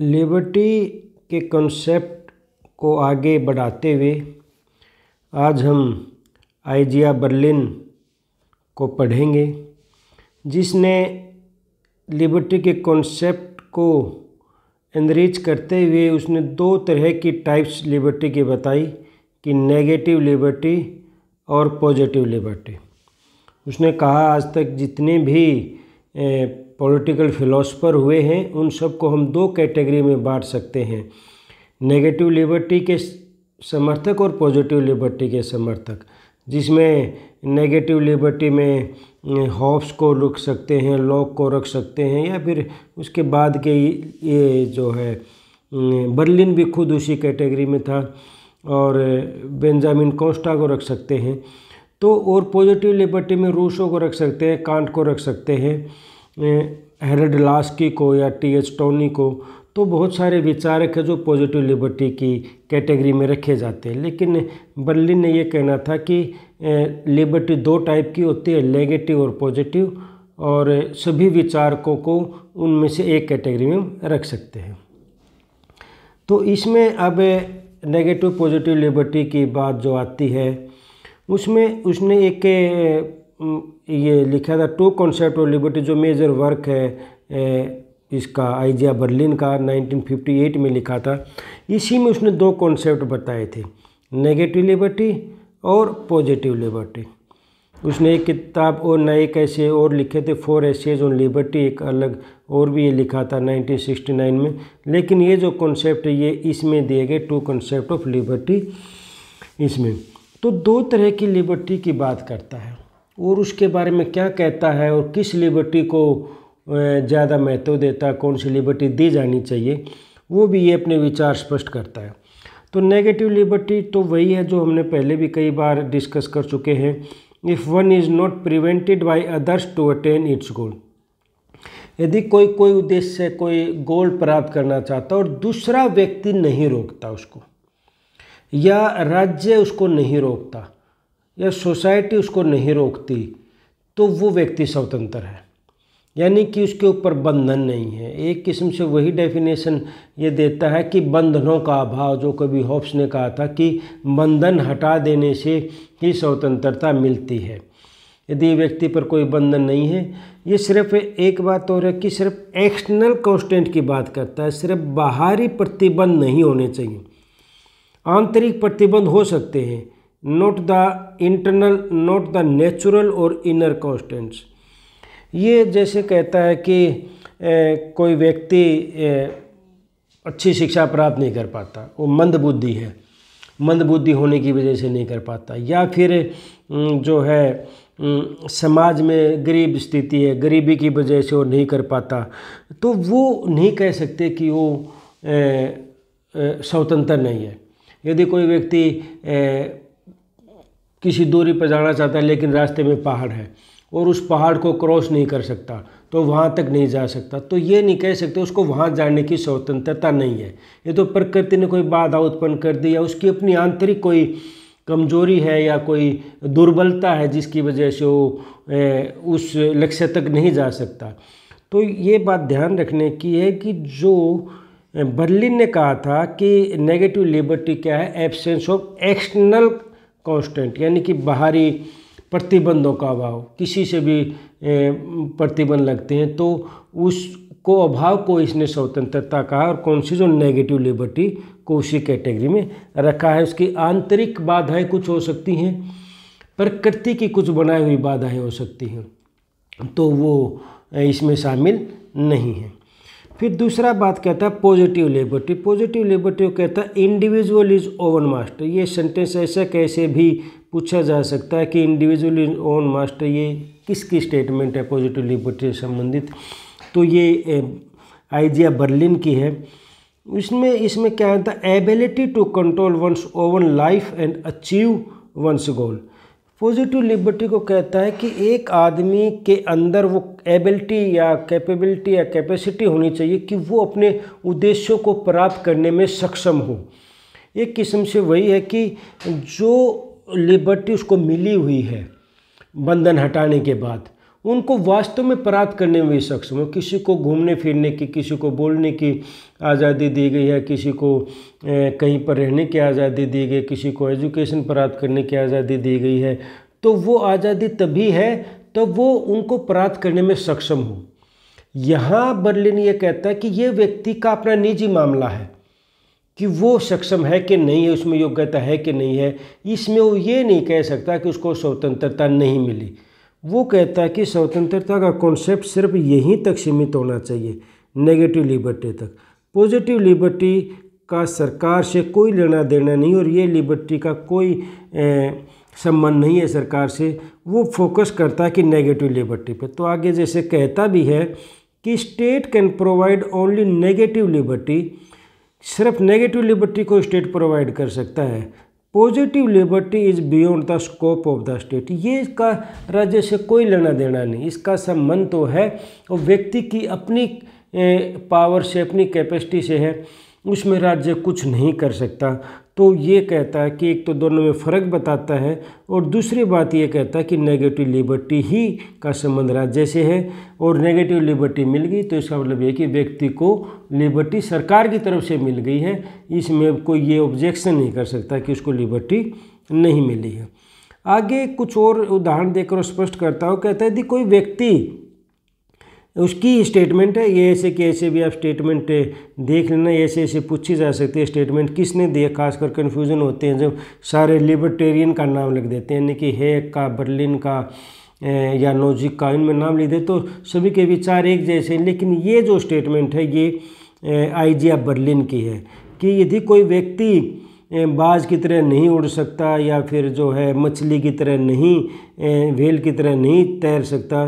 liberty के concept को आगे बढ़ाते हुए आज हम आइजिया बर्लिन को पढ़ेंगे जिसने लिबर्टी के कॉन्सेप्ट को एनरीच करते हुए उसने दो तरह की टाइप्स लिबर्टी की बताई कि नेगेटिव लिबर्टी और पॉजिटिव लिबर्टी उसने कहा आज तक जितने भी पॉलिटिकल फ़िलासफ़र हुए हैं उन सबको हम दो कैटेगरी में बांट सकते हैं नेगेटिव लिबर्टी के समर्थक और पॉजिटिव लिबर्टी के समर्थक जिसमें नेगेटिव लिबर्टी में हॉब्स को रख सकते हैं लॉक को रख सकते हैं या फिर उसके बाद के ये जो है बर्लिन भी खुद उसी कैटेगरी में था और बेंजामिन कोस्टा को रख सकते हैं तो और पॉजिटिव लिबर्टी में रूसों को रख सकते हैं कांट को रख सकते हैं हेरड लास्की को या टी एच टोनी को तो बहुत सारे विचारक हैं जो पॉजिटिव लिबर्टी की कैटेगरी में रखे जाते हैं लेकिन बर्लिन ने यह कहना था कि लिबर्टी दो टाइप की होती है नेगेटिव और पॉजिटिव और सभी विचारकों को उनमें से एक कैटेगरी में रख सकते हैं तो इसमें अब नेगेटिव पॉजिटिव लिबर्टी की बात जो आती है उसमें उसने एक ये लिखा था टू कॉन्सेप्ट और लिबर्टी जो मेजर वर्क है इसका आइजिया बर्लिन का 1958 में लिखा था इसी में उसने दो कॉन्सेप्ट बताए थे नेगेटिव लिबर्टी और पॉजिटिव लिबर्टी उसने एक किताब और नए कैसे और लिखे थे फोर एसेज ऑन लिबर्टी एक अलग और भी ये लिखा था 1969 में लेकिन ये जो कॉन्सेप्ट ये इसमें दिए गए टू कॉन्सेप्ट ऑफ लिबर्टी इसमें तो दो तरह की लिबर्टी की बात करता है और उसके बारे में क्या कहता है और किस लिबर्टी को ज़्यादा महत्व देता है कौन सी लिबर्टी दी जानी चाहिए वो भी ये अपने विचार स्पष्ट करता है तो नेगेटिव लिबर्टी तो वही है जो हमने पहले भी कई बार डिस्कस कर चुके हैं if one is not prevented by others to attain its goal यदि कोई कोई उद्देश्य कोई गोल प्राप्त करना चाहता और दूसरा व्यक्ति नहीं रोकता उसको या राज्य उसको नहीं रोकता या सोसाइटी उसको नहीं रोकती तो वो व्यक्ति स्वतंत्र है यानी कि उसके ऊपर बंधन नहीं है एक किस्म से वही डेफिनेशन ये देता है कि बंधनों का अभाव जो कभी होप्स ने कहा था कि बंधन हटा देने से ही स्वतंत्रता मिलती है यदि व्यक्ति पर कोई बंधन नहीं है ये सिर्फ एक बात और है कि सिर्फ एक्सटर्नल कॉन्स्टेंट की बात करता है सिर्फ बाहरी प्रतिबंध नहीं होने चाहिए आंतरिक प्रतिबंध हो सकते हैं not the internal not the natural और इनर कॉन्स्टेंट्स ये जैसे कहता है कि ए, कोई व्यक्ति अच्छी शिक्षा प्राप्त नहीं कर पाता वो मंदबुद्धि है मंदबुद्धि होने की वजह से नहीं कर पाता या फिर जो है समाज में गरीब स्थिति है गरीबी की वजह से वो नहीं कर पाता तो वो नहीं कह सकते कि वो स्वतंत्र नहीं है यदि कोई व्यक्ति किसी दूरी पर जाना चाहता है लेकिन रास्ते में पहाड़ है और उस पहाड़ को क्रॉस नहीं कर सकता तो वहाँ तक नहीं जा सकता तो ये नहीं कह सकते उसको वहाँ जाने की स्वतंत्रता नहीं है ये तो प्रकृति ने कोई बाधा उत्पन्न कर दी या उसकी अपनी आंतरिक कोई कमजोरी है या कोई दुर्बलता है जिसकी वजह से वो ए, उस लक्ष्य तक नहीं जा सकता तो ये बात ध्यान रखने की है कि जो बर्लिन ने कहा था कि नेगेटिव लिबर्टी क्या है एब्सेंस ऑफ एक्सटर्नल कांस्टेंट यानी कि बाहरी प्रतिबंधों का अभाव किसी से भी प्रतिबंध लगते हैं तो उसको अभाव को इसने स्वतंत्रता कहा और कौन सी जो नेगेटिव लिबर्टी को उसी कैटेगरी में रखा है उसकी आंतरिक बाधाएं कुछ हो सकती हैं प्रकृति की कुछ बनाई हुई बाधाएं हो सकती हैं तो वो इसमें शामिल नहीं है फिर दूसरा बात कहता है पॉजिटिव लिबर्टी पॉजिटिव लिबर्टी कहता है इंडिविजुअल इज ओवन मास्टर ये सेंटेंस ऐसा कैसे भी पूछा जा सकता है कि इंडिविजुअल इज ओवन मास्टर ये किसकी स्टेटमेंट है पॉजिटिव लिबर्टी से संबंधित तो ये आइडिया बर्लिन की है इसमें इसमें क्या होता है ability to control one's own life and achieve one's goal positive liberty को कहता है कि एक आदमी के अंदर वो एबिलिटी या कैपेबिलिटी या कैपेसिटी होनी चाहिए कि वो अपने उद्देश्यों को प्राप्त करने में सक्षम हो एक किस्म से वही है कि जो लिबर्टी उसको मिली हुई है बंधन हटाने के बाद उनको वास्तव में प्राप्त करने में भी सक्षम हो किसी को घूमने फिरने की किसी को बोलने की आज़ादी दी गई है किसी को कहीं पर रहने की आज़ादी दी गई किसी को एजुकेशन प्राप्त करने की आज़ादी दी गई है तो वो आज़ादी तभी है तो वो उनको प्राप्त करने में सक्षम हो यहाँ बर्लिन ये कहता है कि ये व्यक्ति का अपना निजी मामला है कि वो सक्षम है कि नहीं है उसमें योग्यता है कि नहीं है इसमें वो ये नहीं कह सकता कि उसको स्वतंत्रता नहीं मिली वो कहता है कि स्वतंत्रता का कॉन्सेप्ट सिर्फ यहीं तक सीमित होना चाहिए नेगेटिव लिबर्टी तक पॉजिटिव लिबर्टी का सरकार से कोई लेना देना नहीं और ये लिबर्टी का कोई संबंध नहीं है सरकार से वो फोकस करता है कि नेगेटिव लिबर्टी पे तो आगे जैसे कहता भी है कि state can provide only negative liberty सिर्फ नेगेटिव लिबर्टी को स्टेट प्रोवाइड कर सकता है positive liberty is beyond the scope of the state ये इसका राज्य से कोई लेना देना नहीं इसका संबंध तो है और व्यक्ति की अपनी पावर से अपनी कैपेसिटी से है उसमें राज्य कुछ नहीं कर सकता तो ये कहता है कि एक तो दोनों में फ़र्क बताता है और दूसरी बात ये कहता है कि नेगेटिव लिबर्टी ही का संबंध राज्य से है और नेगेटिव लिबर्टी मिल गई तो इसका मतलब ये कि व्यक्ति को लिबर्टी सरकार की तरफ से मिल गई है इसमें कोई ये ऑब्जेक्शन नहीं कर सकता कि उसको लिबर्टी नहीं मिली है आगे कुछ और उदाहरण देकर स्पष्ट करता हूँ कहता है यदि कोई व्यक्ति उसकी स्टेटमेंट है ये ऐसे कि ऐसे भी आप स्टेटमेंट देख लेना ऐसे ऐसे पूछी जा सकती है स्टेटमेंट किसने दिया खासकर कन्फ्यूजन होते हैं जब सारे लिबर्टेरियन का नाम लिख देते हैं यानी कि हेक का बर्लिन का या नोजिक का इनमें नाम लिख दे तो सभी के विचार एक जैसे हैं लेकिन ये जो स्टेटमेंट है ये आईजिया बर्लिन की है कि यदि कोई व्यक्ति बाज की तरह नहीं उड़ सकता या फिर जो है मछली की तरह नहीं वेल की तरह नहीं तैर सकता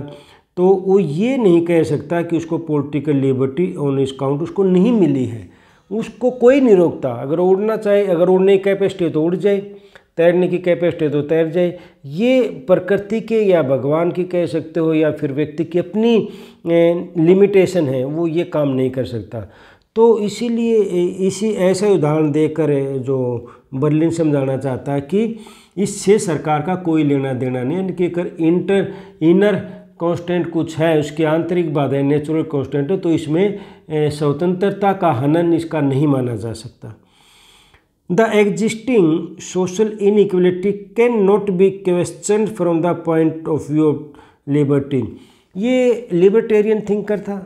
तो वो ये नहीं कह सकता कि उसको पॉलिटिकल लिबर्टी ऑन डिस्काउंट उसको नहीं मिली है उसको कोई नहीं रोकता अगर उड़ना चाहे अगर उड़ने की कैपेसिटी है तो उड़ जाए तैरने की कैपेसिटी है तो तैर जाए ये प्रकृति के या भगवान की कह सकते हो या फिर व्यक्ति की अपनी लिमिटेशन है वो ये काम नहीं कर सकता तो इसीलिए इसी ऐसे उदाहरण देकर जो बर्लिन समझाना चाहता है कि इससे सरकार का कोई लेना देना नहीं यानी कि अगर इंटर इनर कांस्टेंट कुछ है उसके आंतरिक है नेचुरल कांस्टेंट है तो इसमें स्वतंत्रता का हनन इसका नहीं माना जा सकता the existing social inequality can not be question from the point of view of liberty ये लिबर्टेरियन थिंकर था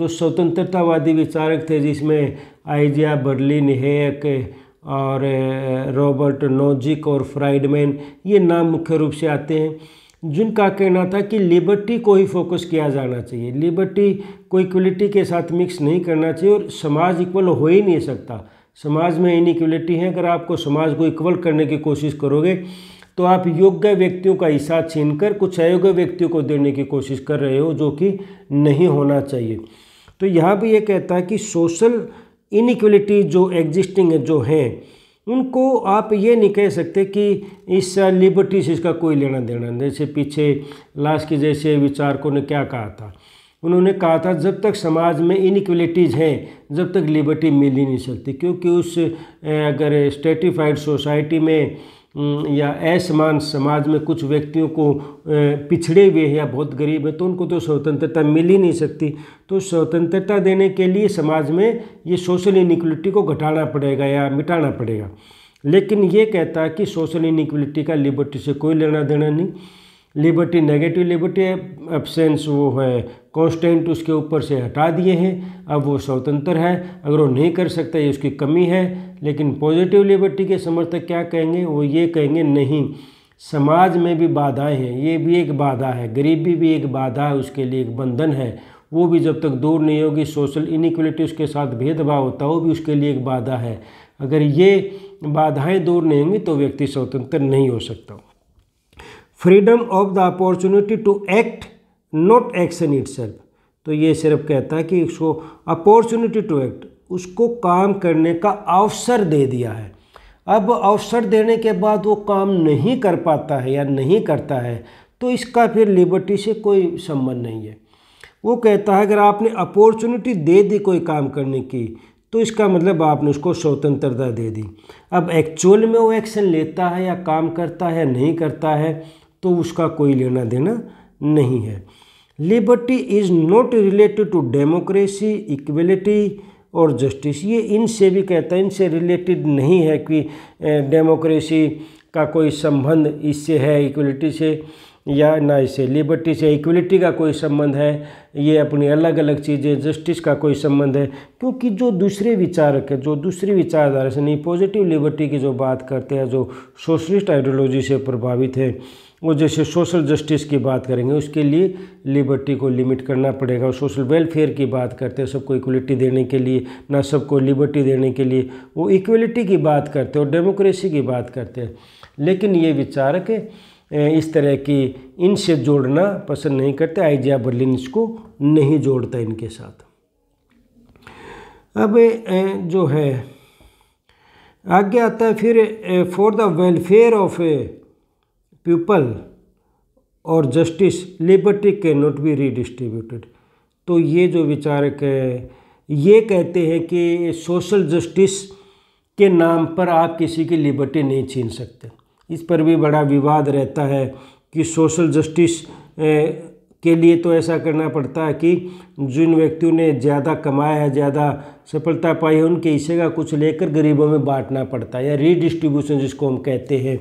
जो स्वतंत्रतावादी विचारक थे जिसमें आइजिया बर्लिन हेक और रॉबर्ट नोजिक और फ्राइडमैन ये नाम मुख्य रूप से आते हैं जिनका कहना था कि लिबर्टी को ही फोकस किया जाना चाहिए लिबर्टी को इक्वलिटी के साथ मिक्स नहीं करना चाहिए और समाज इक्वल हो ही नहीं सकता समाज में इनइक्वलिटी है अगर आपको समाज को इक्वल करने की कोशिश करोगे तो आप योग्य व्यक्तियों का हिस्सा छीन कर कुछ अयोग्य व्यक्तियों को देने की कोशिश कर रहे हो जो कि नहीं होना चाहिए तो यहाँ भी ये कहता है कि सोशल इनइक्वलिटी जो एग्जिस्टिंग है जो हैं उनको आप ये नहीं कह सकते कि इस लिबर्टी से इसका कोई लेना देना जैसे पीछे लास्ट के जैसे विचारकों ने क्या कहा था उन्होंने कहा था जब तक समाज में इनक्वलिटीज़ हैं जब तक लिबर्टी मिल ही नहीं सकती क्योंकि उस अगर स्टेटिफाइड सोसाइटी में हम्म, या असमान समाज में कुछ व्यक्तियों को पिछड़े हुए हैं या बहुत गरीब हैं तो उनको तो स्वतंत्रता मिल ही नहीं सकती तो स्वतंत्रता देने के लिए समाज में ये सोशल इनिक्वलिटी को घटाना पड़ेगा या मिटाना पड़ेगा लेकिन ये कहता है कि सोशल इनिक्वलिटी का लिबर्टी से कोई लेना देना नहीं लिबर्टी नेगेटिव लिबर्टी एब्सेंस वो है कॉन्स्टेंट उसके ऊपर से हटा दिए हैं अब वो स्वतंत्र है अगर वो नहीं कर सकता ये उसकी कमी है लेकिन पॉजिटिव लिबर्टी के समर्थक क्या कहेंगे वो ये कहेंगे नहीं समाज में भी बाधाएं हैं ये भी एक बाधा है गरीबी भी एक बाधा है उसके लिए एक बंधन है वो भी जब तक दूर नहीं होगी सोशल इनिक्वलिटी उसके साथ भेदभाव होता वो भी उसके लिए एक बाधा है अगर ये बाधाएं दूर नहीं होंगी तो व्यक्ति स्वतंत्र नहीं हो सकता freedom of the opportunity to act not action it तो ये सिर्फ कहता है कि उसको अपॉर्चुनिटी टू एक्ट उसको काम करने का अवसर दे दिया है अब अवसर देने के बाद वो काम नहीं कर पाता है या नहीं करता है तो इसका फिर लिबर्टी से कोई संबंध नहीं है वो कहता है अगर आपने अपॉर्चुनिटी दे दी कोई काम करने की तो इसका मतलब आपने उसको स्वतंत्रता दे दी अब एक्चुअल में वो एक्शन लेता है या काम करता है नहीं करता है तो उसका कोई लेना देना नहीं है liberty is not related to democracy equality और जस्टिस ये इनसे भी कहता है इनसे रिलेटेड नहीं है कि डेमोक्रेसी का कोई संबंध इससे है इक्वलिटी से या ना इसे लिबर्टी से इक्वलिटी का कोई संबंध है ये अपनी अलग अलग चीज़ें जस्टिस का कोई संबंध है क्योंकि जो दूसरे विचारक है जो दूसरी विचारधारा से नहीं पॉजिटिव लिबर्टी की जो बात करते हैं जो सोशलिस्ट आइडियोलॉजी से प्रभावित है वो जैसे सोशल जस्टिस की बात करेंगे उसके लिए लिबर्टी को लिमिट करना पड़ेगा और सोशल वेलफेयर की बात करते हैं सबको इक्वलिटी देने के लिए ना सबको लिबर्टी देने के लिए वो इक्वलिटी की बात करते हैं और डेमोक्रेसी की बात करते हैं लेकिन ये विचारक इस तरह की इनसे जोड़ना पसंद नहीं करते आइजिया बर्लिन इसको नहीं जोड़ता इनके साथ अब जो है आगे आता है फिर for the welfare of people और जस्टिस लिबर्टी के नॉट बी रीडिस्ट्रीब्यूटेड तो ये जो विचारक है ये कहते हैं कि सोशल जस्टिस के नाम पर आप किसी की लिबर्टी नहीं छीन सकते इस पर भी बड़ा विवाद रहता है कि सोशल जस्टिस के लिए तो ऐसा करना पड़ता है कि जिन व्यक्तियों ने ज़्यादा कमाया है ज़्यादा सफलता पाई है उनके हिस्से का कुछ लेकर गरीबों में बांटना पड़ता है या रीडिस्ट्रीब्यूशन जिसको हम कहते हैं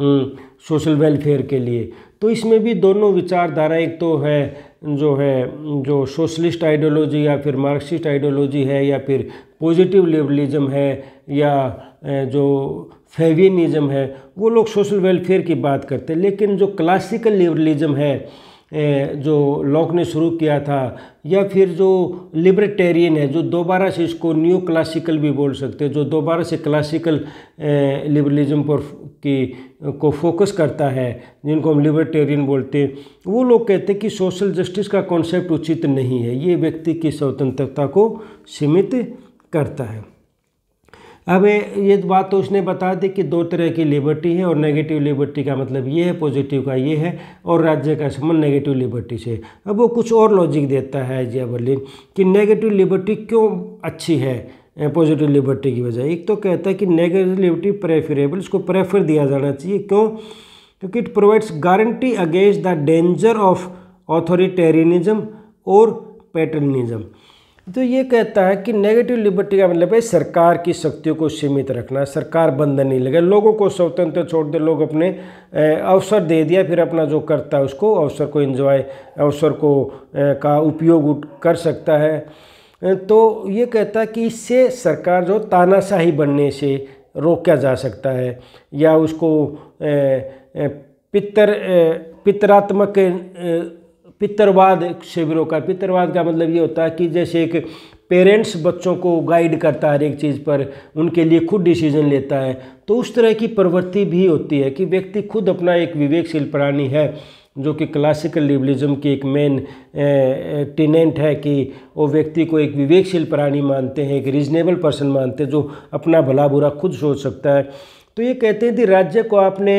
सोशल हम्म, वेलफेयर के लिए तो इसमें भी दोनों विचारधारा एक तो है जो है जो सोशलिस्ट आइडियोलॉजी या फिर मार्क्सिस्ट आइडियोलॉजी है या फिर पॉजिटिव लिबरलिज्म है या जो फेवियनिज़म है वो लोग सोशल वेलफेयर की बात करते हैं लेकिन जो क्लासिकल लिबरलिज्म है जो लॉक ने शुरू किया था या फिर जो लिबरेटेरियन है जो दोबारा से इसको न्यू क्लासिकल भी बोल सकते हैं जो दोबारा से क्लासिकल लिबरलिज्म पर की को फोकस करता है जिनको हम लिबर्टेरियन बोलते हैं वो लोग कहते हैं कि सोशल जस्टिस का कॉन्सेप्ट उचित नहीं है ये व्यक्ति की स्वतंत्रता को सीमित करता है अब ये बात तो उसने बता दी कि दो तरह की लिबर्टी है और नेगेटिव लिबर्टी का मतलब ये है पॉजिटिव का ये है और राज्य का संबंध नेगेटिव लिबर्टी से अब वो कुछ और लॉजिक देता है जयबर्लिन कि नेगेटिव लिबर्टी क्यों अच्छी है पॉजिटिव लिबर्टी की वजह एक तो कहता है कि नेगेटिव लिबर्टी प्रेफरेबल इसको प्रेफर दिया जाना चाहिए क्यों क्योंकि it provides guarantee against the danger of authoritarianism और पैटर्निज्म तो ये कहता है कि नेगेटिव लिबर्टी का मतलब है सरकार की शक्तियों को सीमित रखना सरकार बंधन नहीं लगे लोगों को स्वतंत्र छोड़ दे लोग अपने अवसर दे दिया फिर अपना जो करता है उसको अवसर को एंजॉय अवसर को का उपयोग कर सकता है तो ये कहता है कि इससे सरकार जो तानाशाही बनने से रोका जा सकता है या उसको पितर पितरात्मक पितरवाद भी रोका पितरवाद का मतलब ये होता है कि जैसे एक पेरेंट्स बच्चों को गाइड करता है हर एक चीज़ पर उनके लिए खुद डिसीजन लेता है तो उस तरह की प्रवृत्ति भी होती है कि व्यक्ति खुद अपना एक विवेकशील प्राणी है जो कि क्लासिकल लिबलिज्म की एक मेन टेनेंट eh, eh, है कि वो व्यक्ति को एक विवेकशील प्राणी मानते हैं एक रीजनेबल पर्सन मानते हैं जो अपना भला बुरा खुद सोच सकता है तो ये कहते हैं कि राज्य को आपने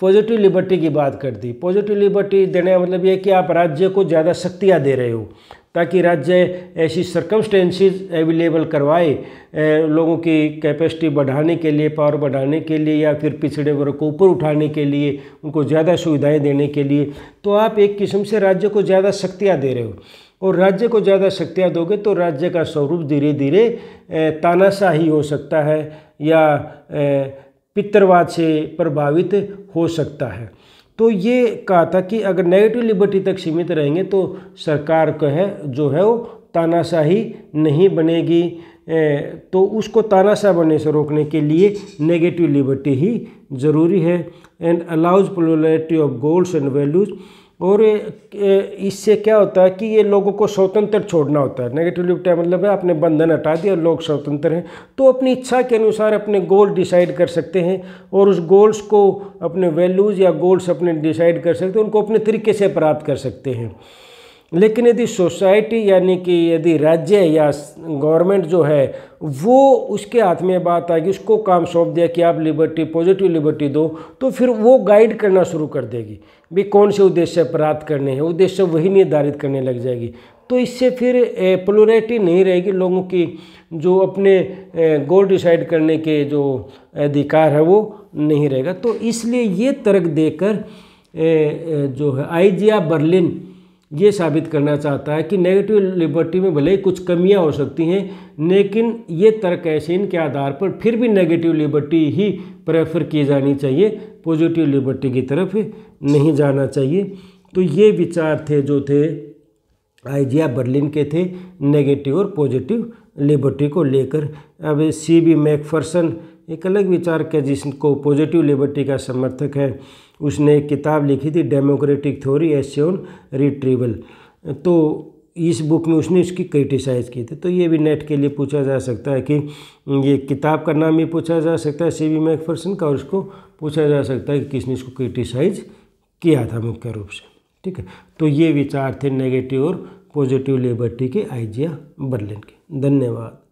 पॉजिटिव eh, लिबर्टी की बात कर दी पॉजिटिव लिबर्टी देने का मतलब ये कि आप राज्य को ज़्यादा शक्तियाँ दे रहे हो ताकि राज्य ऐसी सर्कमस्टेंसेज अवेलेबल करवाए लोगों की कैपेसिटी बढ़ाने के लिए पावर बढ़ाने के लिए या फिर पिछड़े वर्ग को ऊपर उठाने के लिए उनको ज़्यादा सुविधाएं देने के लिए तो आप एक किस्म से राज्य को ज़्यादा शक्तियाँ दे रहे हो और राज्य को ज़्यादा शक्तियाँ दोगे तो राज्य का स्वरूप धीरे धीरे तानाशाही हो सकता है या पितरवाद से प्रभावित हो सकता है तो ये कहा था कि अगर नेगेटिव लिबर्टी तक सीमित रहेंगे तो सरकार का है जो है वो तानाशाही नहीं बनेगी तो उसको तानाशाह बनने से रोकने के लिए नेगेटिव लिबर्टी ही ज़रूरी है and allows plurality of goals and values और इससे क्या होता है कि ये लोगों को स्वतंत्र छोड़ना होता है नेगेटिव लिब्टा मतलब है आपने बंधन हटा दिया और लोग स्वतंत्र हैं तो अपनी इच्छा के अनुसार अपने गोल डिसाइड कर सकते हैं और उस गोल्स को अपने वैल्यूज़ या गोल्स अपने डिसाइड कर सकते हैं उनको अपने तरीके से प्राप्त कर सकते हैं लेकिन यदि सोसाइटी यानी कि यदि राज्य या गवर्नमेंट जो है वो उसके हाथ में बात आएगी उसको काम सौंप दिया कि आप लिबर्टी पॉजिटिव लिबर्टी दो तो फिर वो गाइड करना शुरू कर देगी भी कौन से उद्देश्य प्राप्त करने हैं उद्देश्य वही निर्धारित करने लग जाएगी तो इससे फिर प्लोरिटी नहीं रहेगी लोगों की जो अपने गोल डिसाइड करने के जो अधिकार है वो नहीं रहेगा तो इसलिए ये तर्क देकर जो है आईजिया बर्लिन ये साबित करना चाहता है कि नेगेटिव लिबर्टी में भले ही कुछ कमियां हो सकती हैं लेकिन ये तर्क ऐसे इनके आधार पर फिर भी नेगेटिव लिबर्टी ही प्रेफर की जानी चाहिए पॉजिटिव लिबर्टी की तरफ नहीं जाना चाहिए तो ये विचार थे जो थे आइजिया बर्लिन के थे नेगेटिव और पॉजिटिव लिबर्टी को लेकर अब सी बी मैकफर्सन एक अलग विचार के जिसको पॉजिटिव लिबर्टी का समर्थक है उसने एक किताब लिखी थी democratic theory essays on retrieval तो इस बुक में उसने उसकी क्रिटिसाइज़ की थी तो ये भी नेट के लिए पूछा जा सकता है कि ये किताब का नाम भी पूछा जा सकता है सी वी मैकफर्सन का और उसको पूछा जा सकता है कि किसने इसको क्रिटिसाइज़ किया था मुख्य रूप से ठीक है तो ये विचार थे नेगेटिव और पॉजिटिव लिबर्टी के आइजिया बर्लिन के धन्यवाद